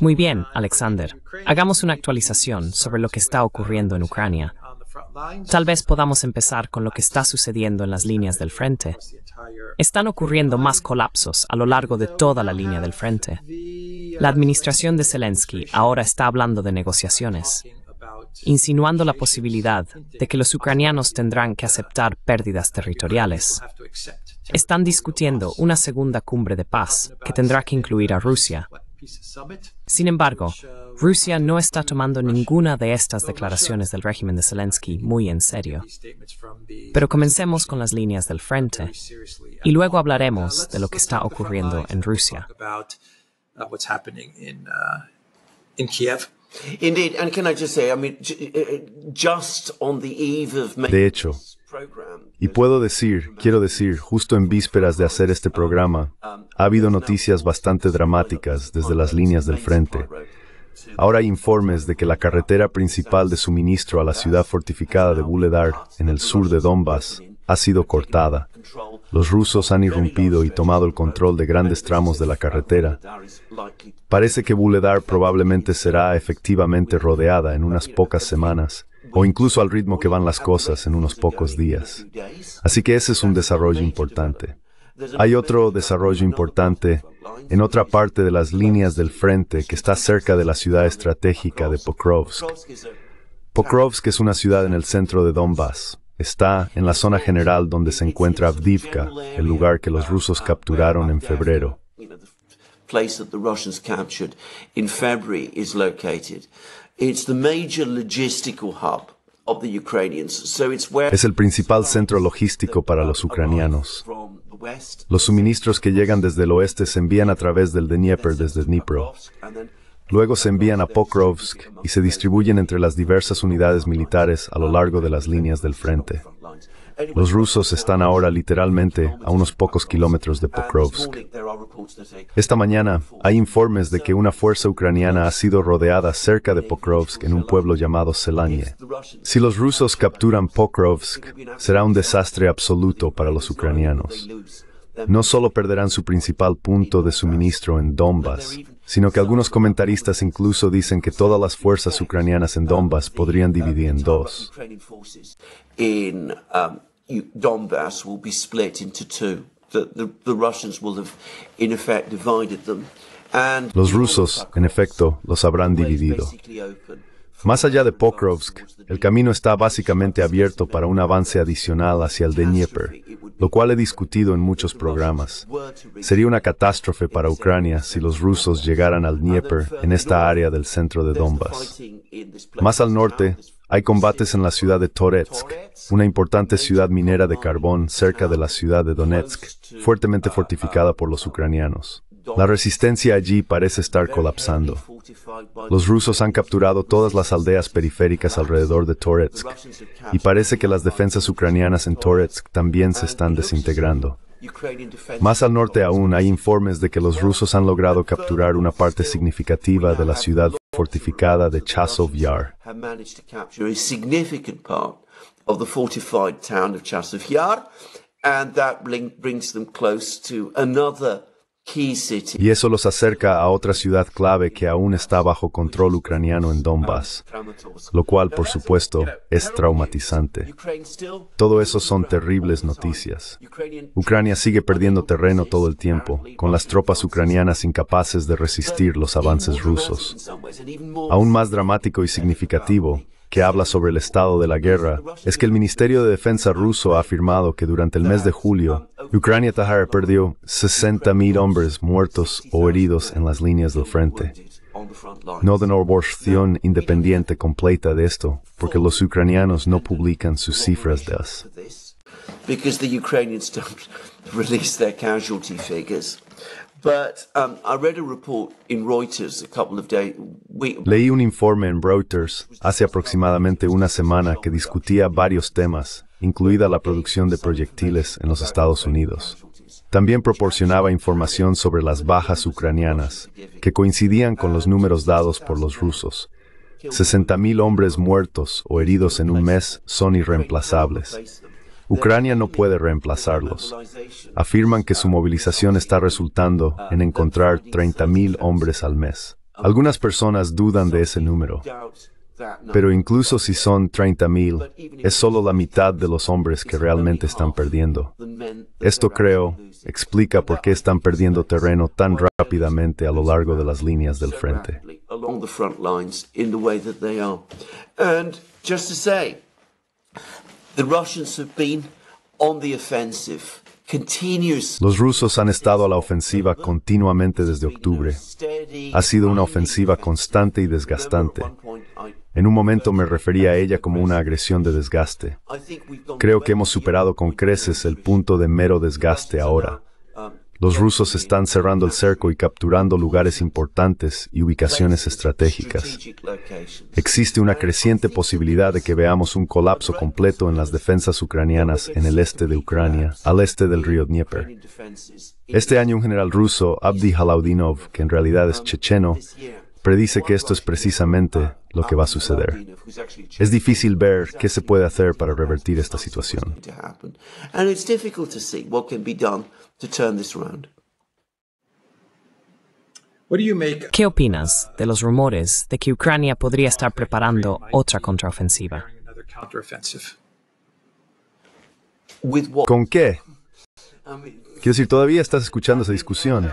Muy bien, Alexander. Hagamos una actualización sobre lo que está ocurriendo en Ucrania. Tal vez podamos empezar con lo que está sucediendo en las líneas del frente. Están ocurriendo más colapsos a lo largo de toda la línea del frente. Uh, la administración de Zelensky ahora está hablando de negociaciones, insinuando la posibilidad de que los ucranianos tendrán que aceptar pérdidas territoriales. Están discutiendo una segunda cumbre de paz que tendrá que incluir a Rusia. Sin embargo, Rusia no está tomando ninguna de estas declaraciones del régimen de Zelensky muy en serio. Pero comencemos con las líneas del frente y luego hablaremos de lo que está ocurriendo en Rusia. De hecho, y puedo decir, quiero decir, justo en vísperas de hacer este programa, ha habido noticias bastante dramáticas desde las líneas del frente. Ahora hay informes de que la carretera principal de suministro a la ciudad fortificada de Buledar, en el sur de Donbass, ha sido cortada. Los rusos han irrumpido y tomado el control de grandes tramos de la carretera. Parece que Buledar probablemente será efectivamente rodeada en unas pocas semanas o incluso al ritmo que van las cosas en unos pocos días. Así que ese es un desarrollo importante. Hay otro desarrollo importante en otra parte de las líneas del frente que está cerca de la ciudad estratégica de Pokrovsk. Pokrovsk es una ciudad en el centro de Donbass. Está en la zona general donde se encuentra Avdivka, el lugar que los rusos capturaron en febrero. Es el principal centro logístico para los ucranianos. Los suministros que llegan desde el oeste se envían a través del Dnieper desde Dnipro. Luego se envían a Pokrovsk y se distribuyen entre las diversas unidades militares a lo largo de las líneas del frente. Los rusos están ahora literalmente a unos pocos kilómetros de Pokrovsk. Esta mañana hay informes de que una fuerza ucraniana ha sido rodeada cerca de Pokrovsk en un pueblo llamado Selanie. Si los rusos capturan Pokrovsk, será un desastre absoluto para los ucranianos. No solo perderán su principal punto de suministro en Donbass, sino que algunos comentaristas incluso dicen que todas las fuerzas ucranianas en Donbass podrían dividir en dos. Um, Donbass will be split into two. Los rusos, en efecto, los habrán dividido. Más allá de Pokrovsk, el camino está básicamente abierto para un avance adicional hacia el de Dnieper, lo cual he discutido en muchos programas. Sería una catástrofe para Ucrania si los rusos llegaran al Dnieper en esta área del centro de Donbass. Más al norte, hay combates en la ciudad de Toretsk, una importante ciudad minera de carbón cerca de la ciudad de Donetsk, fuertemente fortificada por los ucranianos. La resistencia allí parece estar colapsando. Los rusos han capturado todas las aldeas periféricas alrededor de Toretsk y parece que las defensas ucranianas en Toretsk también se están desintegrando. Más al norte aún hay informes de que los rusos han logrado capturar una parte significativa de la ciudad fortificada de Chasov Yar. Y eso los acerca a otra ciudad clave que aún está bajo control ucraniano en Donbass, lo cual, por supuesto, es traumatizante. Todo eso son terribles noticias. Ucrania sigue perdiendo terreno todo el tiempo, con las tropas ucranianas incapaces de resistir los avances rusos. Aún más dramático y significativo, que habla sobre el estado de la guerra es que el Ministerio de Defensa ruso ha afirmado que durante el mes de julio, Ucrania Tahara perdió 60.000 hombres muertos o heridos en las líneas del frente. No de una independiente completa de esto, porque los ucranianos no publican sus cifras de eso. Leí un informe en Reuters hace aproximadamente una semana que discutía varios temas, incluida la producción de proyectiles en los Estados Unidos. También proporcionaba información sobre las bajas ucranianas, que coincidían con los números dados por los rusos. 60.000 hombres muertos o heridos en un mes son irreemplazables. Ucrania no puede reemplazarlos. Afirman que su movilización está resultando en encontrar 30.000 hombres al mes. Algunas personas dudan de ese número. Pero incluso si son 30.000, es solo la mitad de los hombres que realmente están perdiendo. Esto creo explica por qué están perdiendo terreno tan rápidamente a lo largo de las líneas del frente. Los rusos han estado a la ofensiva continuamente desde octubre. Ha sido una ofensiva constante y desgastante. En un momento me refería a ella como una agresión de desgaste. Creo que hemos superado con creces el punto de mero desgaste ahora. Los rusos están cerrando el cerco y capturando lugares importantes y ubicaciones estratégicas. Existe una creciente posibilidad de que veamos un colapso completo en las defensas ucranianas en el este de Ucrania, al este del río Dnieper. Este año un general ruso, Abdi Halaudinov, que en realidad es checheno, predice que esto es precisamente lo que va a suceder. Es difícil ver qué se puede hacer para revertir esta situación. ¿Qué opinas de los rumores de que Ucrania podría estar preparando otra contraofensiva? ¿Con qué? Quiero decir, todavía estás escuchando esa discusión.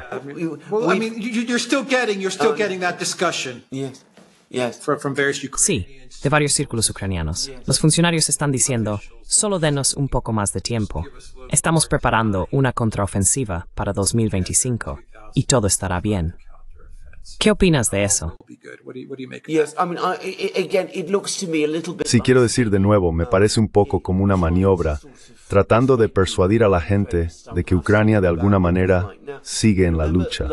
Sí, de varios círculos ucranianos. Los funcionarios están diciendo, solo denos un poco más de tiempo. Estamos preparando una contraofensiva para 2025 y todo estará bien. ¿Qué opinas de eso? Sí, quiero decir de nuevo, me parece un poco como una maniobra, tratando de persuadir a la gente de que Ucrania de alguna manera sigue en la lucha.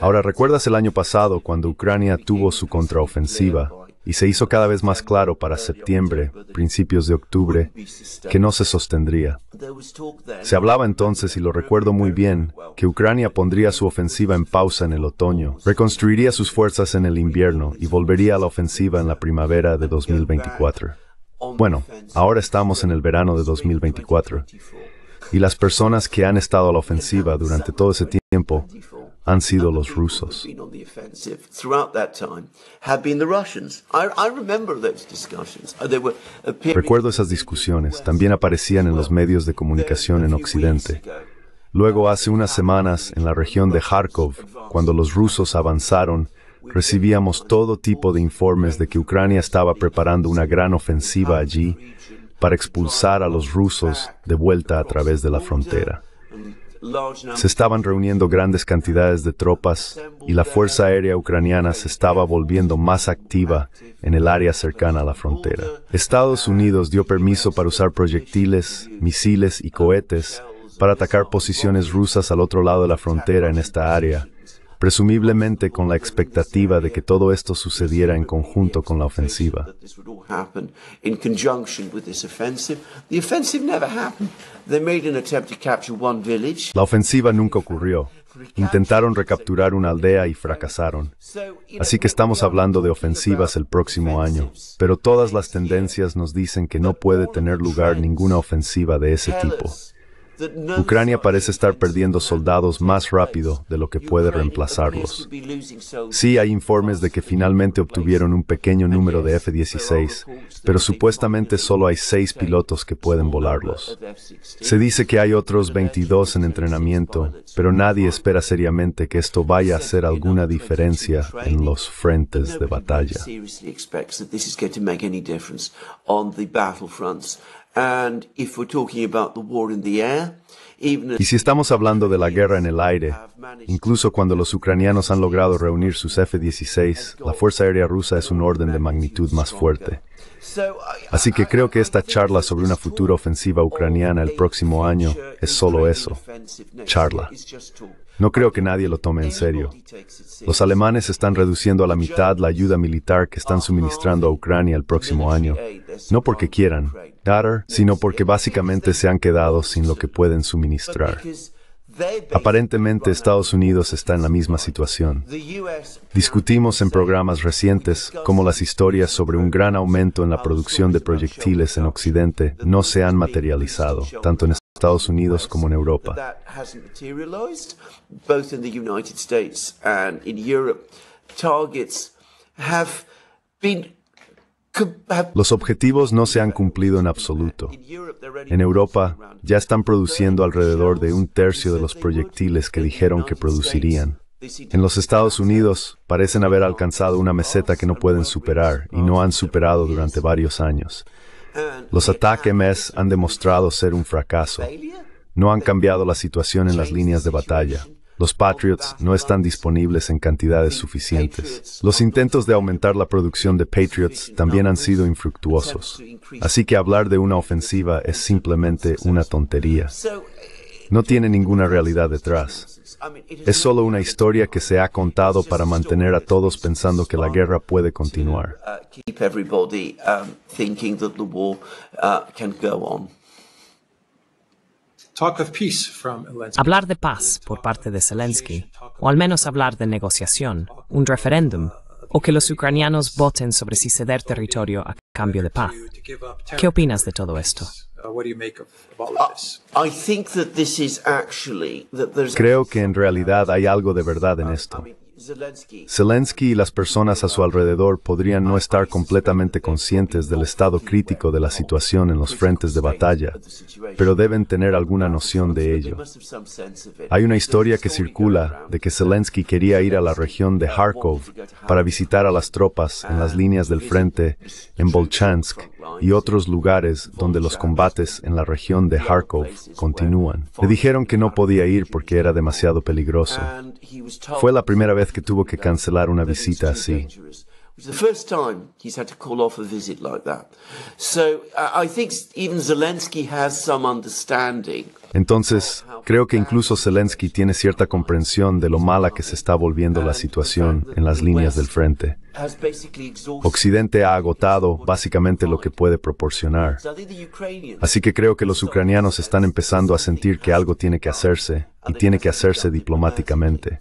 Ahora, ¿recuerdas el año pasado cuando Ucrania tuvo su contraofensiva? y se hizo cada vez más claro para septiembre, principios de octubre, que no se sostendría. Se hablaba entonces, y lo recuerdo muy bien, que Ucrania pondría su ofensiva en pausa en el otoño, reconstruiría sus fuerzas en el invierno y volvería a la ofensiva en la primavera de 2024. Bueno, ahora estamos en el verano de 2024 y las personas que han estado a la ofensiva durante todo ese tiempo han sido los rusos. Uh, Recuerdo esas discusiones, también aparecían en los medios de comunicación en Occidente. Luego, hace unas semanas, en la región de Kharkov, cuando los rusos avanzaron, recibíamos todo tipo de informes de que Ucrania estaba preparando una gran ofensiva allí para expulsar a los rusos de vuelta a través de la frontera se estaban reuniendo grandes cantidades de tropas y la Fuerza Aérea Ucraniana se estaba volviendo más activa en el área cercana a la frontera. Estados Unidos dio permiso para usar proyectiles, misiles y cohetes para atacar posiciones rusas al otro lado de la frontera en esta área presumiblemente con la expectativa de que todo esto sucediera en conjunto con la ofensiva. La ofensiva nunca ocurrió. Intentaron recapturar una aldea y fracasaron. Así que estamos hablando de ofensivas el próximo año, pero todas las tendencias nos dicen que no puede tener lugar ninguna ofensiva de ese tipo. Ucrania parece estar perdiendo soldados más rápido de lo que puede reemplazarlos. Sí hay informes de que finalmente obtuvieron un pequeño número de F-16, pero supuestamente solo hay seis pilotos que pueden volarlos. Se dice que hay otros 22 en entrenamiento, pero nadie espera seriamente que esto vaya a hacer alguna diferencia en los frentes de batalla. Y si estamos hablando de la guerra en el aire, incluso cuando los ucranianos han logrado reunir sus F-16, la Fuerza Aérea Rusa es un orden de magnitud más fuerte. Así que creo que esta charla sobre una futura ofensiva ucraniana el próximo año es solo eso, charla. No creo que nadie lo tome en serio. Los alemanes están reduciendo a la mitad la ayuda militar que están suministrando a Ucrania el próximo año, no porque quieran, sino porque básicamente se han quedado sin lo que pueden suministrar. Aparentemente Estados Unidos está en la misma situación. Discutimos en programas recientes cómo las historias sobre un gran aumento en la producción de proyectiles en Occidente no se han materializado, tanto en Estados Unidos como en Europa. Los objetivos no se han cumplido en absoluto. En Europa ya están produciendo alrededor de un tercio de los proyectiles que dijeron que producirían. En los Estados Unidos parecen haber alcanzado una meseta que no pueden superar y no han superado durante varios años. Los ataques MES han demostrado ser un fracaso. No han cambiado la situación en las líneas de batalla. Los Patriots no están disponibles en cantidades suficientes. Los intentos de aumentar la producción de Patriots también han sido infructuosos. Así que hablar de una ofensiva es simplemente una tontería. No tiene ninguna realidad detrás. Es solo una historia que se ha contado para mantener a todos pensando que la guerra puede continuar. Hablar de paz por parte de Zelensky, o al menos hablar de negociación, un referéndum, o que los ucranianos voten sobre si ceder territorio a cambio de paz. ¿Qué opinas de todo esto? Uh, Creo que en realidad hay algo de verdad en esto. Zelensky y las personas a su alrededor podrían no estar completamente conscientes del estado crítico de la situación en los frentes de batalla, pero deben tener alguna noción de ello. Hay una historia que circula de que Zelensky quería ir a la región de Kharkov para visitar a las tropas en las líneas del frente en Volchansk y otros lugares donde los combates en la región de Kharkov continúan. Le dijeron que no podía ir porque era demasiado peligroso. Fue la primera vez que tuvo que cancelar una visita así. Entonces, creo que incluso Zelensky tiene cierta comprensión de lo mala que se está volviendo la situación en las líneas del frente. Occidente ha agotado básicamente lo que puede proporcionar. Así que creo que los ucranianos están empezando a sentir que algo tiene que hacerse y tiene que hacerse diplomáticamente.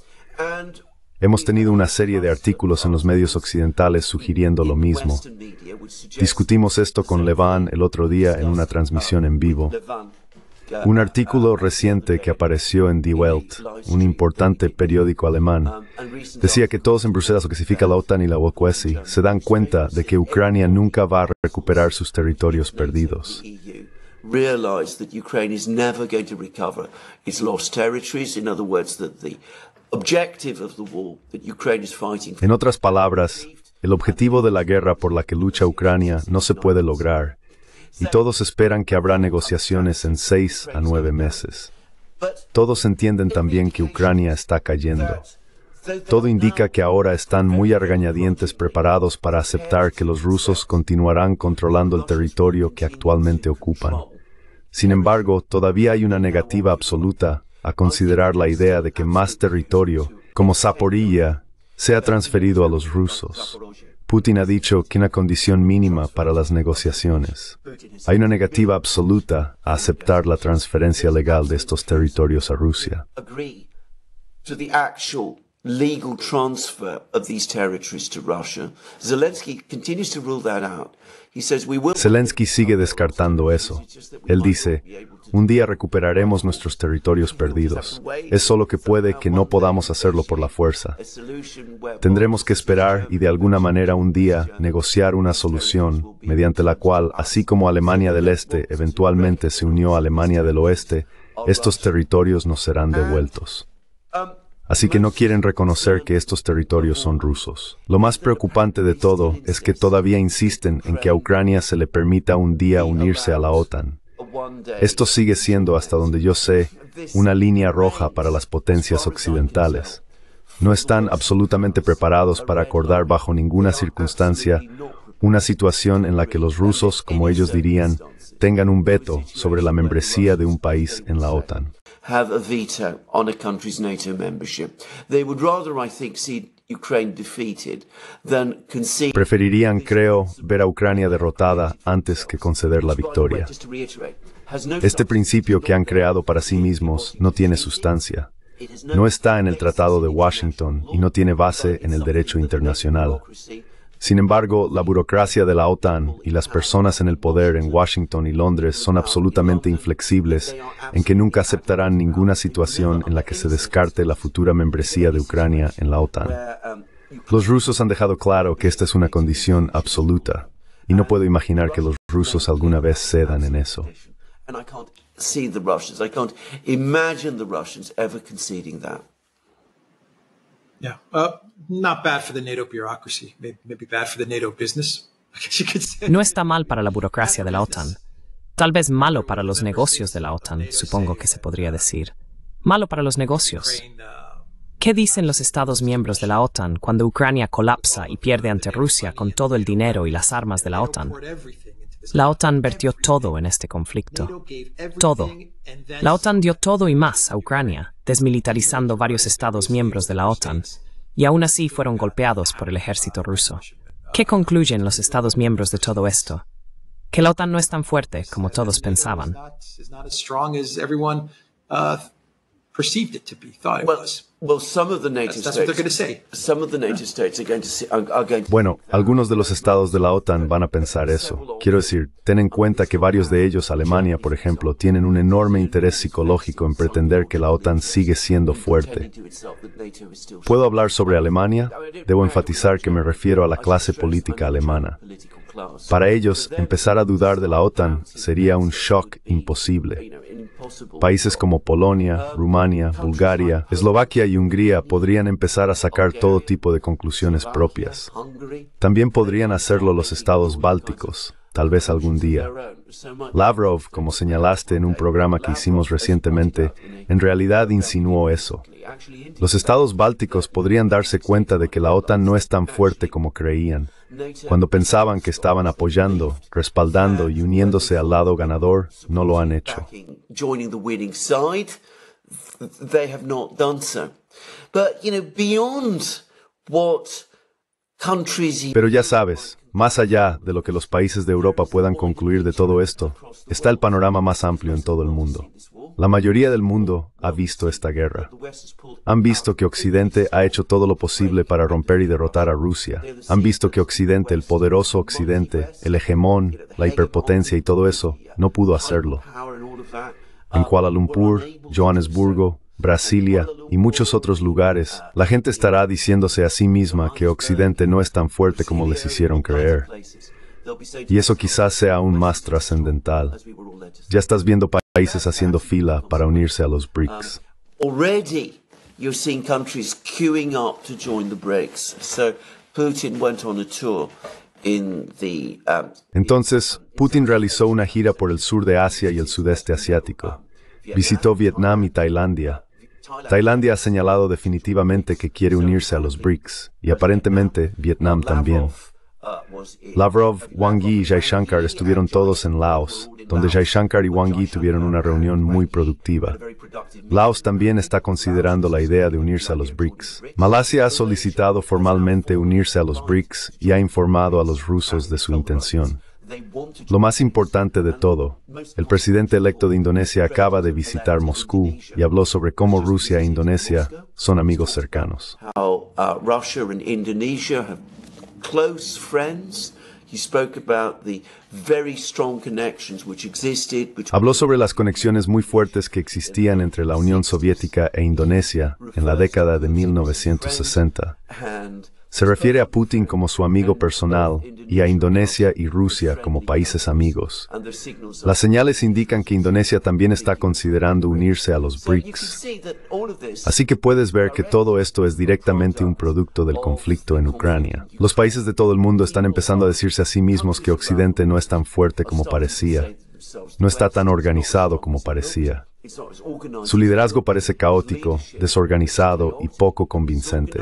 Hemos tenido una serie de artículos en los medios occidentales sugiriendo lo mismo. Discutimos esto con Levan el otro día en una transmisión en vivo. Un artículo reciente que apareció en Die Welt, un importante periódico alemán, decía que todos en Bruselas, lo que significa la OTAN y la Wokwesi, se dan cuenta de que Ucrania nunca va a recuperar sus territorios perdidos. En otras palabras, el objetivo de la guerra por la que lucha Ucrania no se puede lograr, y todos esperan que habrá negociaciones en seis a nueve meses. Todos entienden también que Ucrania está cayendo. Todo indica que ahora están muy argañadientes preparados para aceptar que los rusos continuarán controlando el territorio que actualmente ocupan. Sin embargo, todavía hay una negativa absoluta a considerar la idea de que más territorio, como Zaporilla, sea transferido a los rusos. Putin ha dicho que una condición mínima para las negociaciones. Hay una negativa absoluta a aceptar la transferencia legal de estos territorios a Rusia. Zelensky sigue descartando eso. Él dice, un día recuperaremos nuestros territorios perdidos. Es solo que puede que no podamos hacerlo por la fuerza. Tendremos que esperar y de alguna manera un día negociar una solución mediante la cual, así como Alemania del Este eventualmente se unió a Alemania del Oeste, estos territorios nos serán devueltos. Así que no quieren reconocer que estos territorios son rusos. Lo más preocupante de todo es que todavía insisten en que a Ucrania se le permita un día unirse a la OTAN. Esto sigue siendo, hasta donde yo sé, una línea roja para las potencias occidentales. No están absolutamente preparados para acordar bajo ninguna circunstancia una situación en la que los rusos, como ellos dirían, tengan un veto sobre la membresía de un país en la OTAN. Preferirían, creo, ver a Ucrania derrotada antes que conceder la victoria. Este principio que han creado para sí mismos no tiene sustancia. No está en el Tratado de Washington y no tiene base en el derecho internacional. Sin embargo, la burocracia de la OTAN y las personas en el poder en Washington y Londres son absolutamente inflexibles en que nunca aceptarán ninguna situación en la que se descarte la futura membresía de Ucrania en la OTAN. Los rusos han dejado claro que esta es una condición absoluta y no puedo imaginar que los rusos alguna vez cedan en eso. No está mal para la burocracia de la OTAN. Tal vez malo para los negocios de la OTAN, supongo que se podría decir. Malo para los negocios. ¿Qué dicen los Estados miembros de la OTAN cuando Ucrania colapsa y pierde ante Rusia con todo el dinero y las armas de la OTAN? La OTAN vertió todo en este conflicto. Todo. La OTAN dio todo y más a Ucrania, desmilitarizando varios estados miembros de la OTAN, y aún así fueron golpeados por el ejército ruso. ¿Qué concluyen los estados miembros de todo esto? Que la OTAN no es tan fuerte como todos pensaban. Bueno, algunos de los estados de la OTAN van a pensar eso. Quiero decir, ten en cuenta que varios de ellos, Alemania, por ejemplo, tienen un enorme interés psicológico en pretender que la OTAN sigue siendo fuerte. Puedo hablar sobre Alemania, debo enfatizar que me refiero a la clase política alemana. Para ellos, empezar a dudar de la OTAN sería un shock imposible. Países como Polonia, uh, Rumania, Bulgaria, Eslovaquia y Hungría podrían empezar a sacar todo tipo de conclusiones propias. También podrían hacerlo los estados bálticos, tal vez algún día. Lavrov, como señalaste en un programa que hicimos recientemente, en realidad insinuó eso. Los estados bálticos podrían darse cuenta de que la OTAN no es tan fuerte como creían. Cuando pensaban que estaban apoyando, respaldando y uniéndose al lado ganador, no lo han hecho. Pero ya sabes, más allá de lo que los países de Europa puedan concluir de todo esto, está el panorama más amplio en todo el mundo. La mayoría del mundo ha visto esta guerra. Han visto que Occidente ha hecho todo lo posible para romper y derrotar a Rusia. Han visto que Occidente, el poderoso Occidente, el hegemón, la hiperpotencia y todo eso, no pudo hacerlo. En Kuala Lumpur, Johannesburgo, Brasilia y muchos otros lugares, la gente estará diciéndose a sí misma que Occidente no es tan fuerte como les hicieron creer. Y eso quizás sea aún más trascendental. Ya estás viendo países haciendo fila para unirse a los BRICS. entonces, Putin realizó una gira por el sur de Asia y el sudeste asiático. Visitó Vietnam y Tailandia. Tailandia ha señalado definitivamente que quiere unirse a los BRICS y aparentemente Vietnam también. Lavrov, Wang Yi y Jaishankar estuvieron todos en Laos, donde Jaishankar y Wang Yi tuvieron una reunión muy productiva. Laos también está considerando la idea de unirse a los BRICS. Malasia ha solicitado formalmente unirse a los BRICS y ha informado a los rusos de su intención. Lo más importante de todo, el presidente electo de Indonesia acaba de visitar Moscú y habló sobre cómo Rusia e Indonesia son amigos cercanos. Uh, habló sobre las conexiones muy fuertes que existían entre la Unión Soviética e Indonesia en la década de 1960 se refiere a Putin como su amigo personal y a Indonesia y Rusia como países amigos. Las señales indican que Indonesia también está considerando unirse a los BRICS. Así que puedes ver que todo esto es directamente un producto del conflicto en Ucrania. Los países de todo el mundo están empezando a decirse a sí mismos que Occidente no es tan fuerte como parecía, no está tan organizado como parecía. Su liderazgo parece caótico, desorganizado y poco convincente.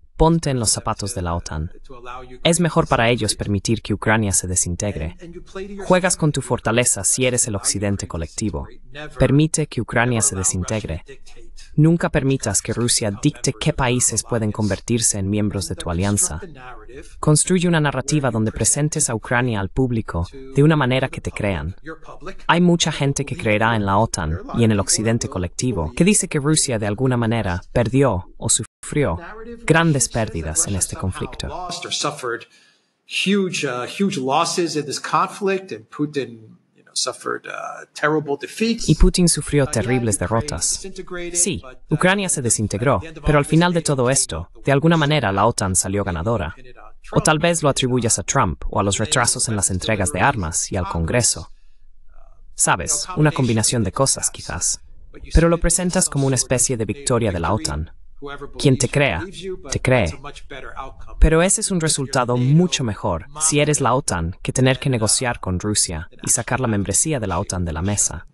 ponte en los zapatos de la OTAN. Es mejor para ellos permitir que Ucrania se desintegre. Juegas con tu fortaleza si eres el occidente colectivo. Permite que Ucrania se desintegre. Nunca permitas que Rusia dicte qué países pueden convertirse en miembros de tu alianza. Construye una narrativa donde presentes a Ucrania al público de una manera que te crean. Hay mucha gente que creerá en la OTAN y en el Occidente colectivo, que dice que Rusia de alguna manera perdió o sufrió grandes pérdidas en este conflicto. Uh, y Putin sufrió uh, terribles derrotas. Sí, uh, Ucrania se desintegró, pero al final de todo esto, de alguna manera la OTAN salió ganadora. O tal vez lo atribuyas a Trump o a los retrasos en las entregas de armas y al Congreso. Sabes, una combinación de cosas quizás. Pero lo presentas como una especie de victoria de la OTAN. Quien te crea, te cree. Pero ese es un resultado mucho mejor si eres la OTAN que tener que uh, negociar con Rusia y sacar la membresía de la OTAN de la mesa.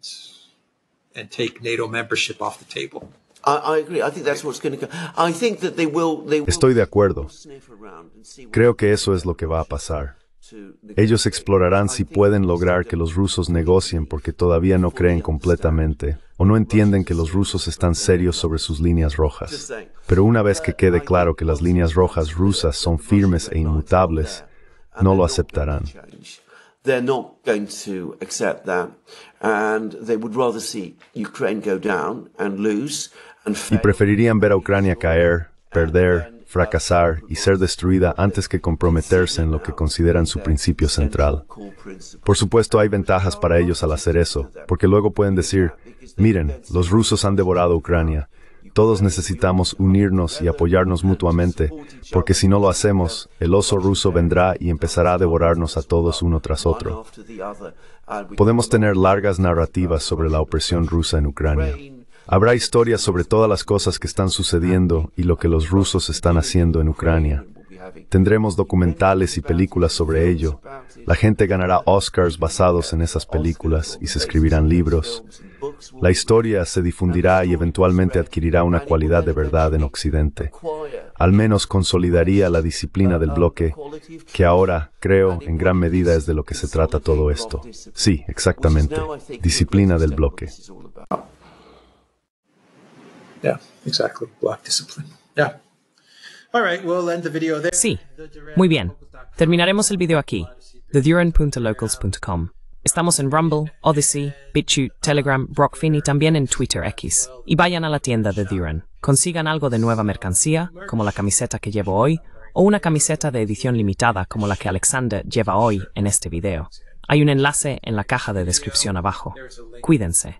Estoy de acuerdo. Creo que eso es lo que va a pasar. Ellos explorarán si pueden lograr que los rusos negocien porque todavía no creen completamente o no entienden que los rusos están serios sobre sus líneas rojas. Pero una vez que quede claro que las líneas rojas rusas son firmes e inmutables, no lo aceptarán. y preferirían ver a Ucrania caer, perder fracasar y ser destruida antes que comprometerse en lo que consideran su principio central. Por supuesto hay ventajas para ellos al hacer eso, porque luego pueden decir, miren, los rusos han devorado Ucrania, todos necesitamos unirnos y apoyarnos mutuamente, porque si no lo hacemos, el oso ruso vendrá y empezará a devorarnos a todos uno tras otro. Podemos tener largas narrativas sobre la opresión rusa en Ucrania. Habrá historias sobre todas las cosas que están sucediendo y lo que los rusos están haciendo en Ucrania. Tendremos documentales y películas sobre ello. La gente ganará Oscars basados en esas películas y se escribirán libros. La historia se difundirá y eventualmente adquirirá una cualidad de verdad en Occidente. Al menos consolidaría la disciplina del bloque, que ahora, creo, en gran medida es de lo que se trata todo esto. Sí, exactamente. Disciplina del bloque. Yeah, exactly. Block discipline. Sí, muy bien. Terminaremos el video aquí. TheDuran.locals.com. Estamos en Rumble, Odyssey, BitChute, Telegram, Rockfin y también en Twitter X. Y vayan a la tienda de Duran. Consigan algo de nueva mercancía, como la camiseta que llevo hoy, o una camiseta de edición limitada como la que Alexander lleva hoy en este video. Hay un enlace en la caja de descripción abajo. Cuídense.